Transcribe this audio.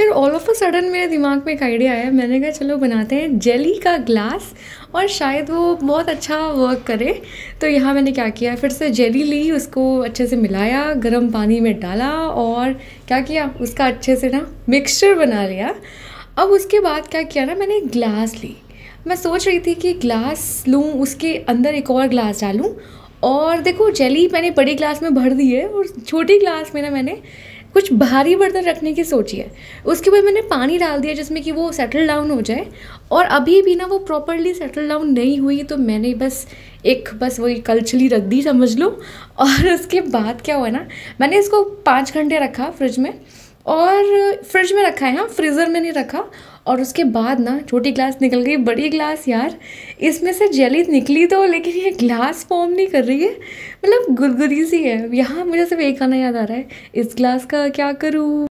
फिर all of a sudden मेरे दिमाग में एक आइडिया आया मैंने कहा चलो बनाते हैं जेली का ग्लास और शायद वो बहुत अच्छा वर्क करे तो यहाँ मैंने क्या किया फिर से जेली ली उसको अच्छे से मिलाया गर्म पानी में डाला और क्या किया उसका अच्छे से ना मिक्सचर बना लिया अब उसके बाद क्या किया ना मैंने ग्लास ली मैं सोच रही थी कि ग्लास लूँ उसके अंदर एक और ग्लास डालूँ और देखो जेली मैंने बड़े ग्लास में भर दी है और छोटी ग्लास में ना मैंने कुछ भारी बर्तन रखने की सोची है उसके बाद मैंने पानी डाल दिया जिसमें कि वो सेटल डाउन हो जाए और अभी भी ना वो प्रॉपरली सेटल डाउन नहीं हुई तो मैंने बस एक बस वही कलछली रख दी समझ लो और उसके बाद क्या हुआ ना मैंने इसको पाँच घंटे रखा फ्रिज में और फ्रिज में रखा है हाँ फ्रीज़र में नहीं रखा और उसके बाद ना छोटी ग्लास निकल गई बड़ी ग्लास यार इसमें से जेली निकली तो लेकिन ये ग्लास फॉर्म नहीं कर रही है मतलब गुदगुदी सी है यहाँ मुझे सिर्फ एक खाना याद आ रहा है इस ग्लास का क्या करूँ